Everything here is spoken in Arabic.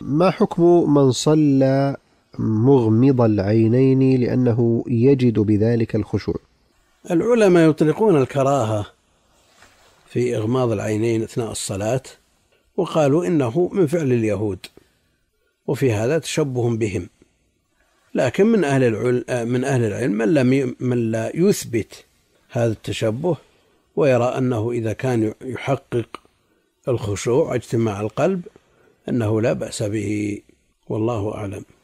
ما حكم من صلى مغمض العينين لأنه يجد بذلك الخشوع العلماء يطلقون الكراهة في إغماض العينين أثناء الصلاة وقالوا إنه من فعل اليهود وفي هذا تشبه بهم لكن من أهل العلم من أهل العلم من لم من لا يثبت هذا التشبه ويرى أنه إذا كان يحقق الخشوع اجتماع القلب أنه لا بأس به والله أعلم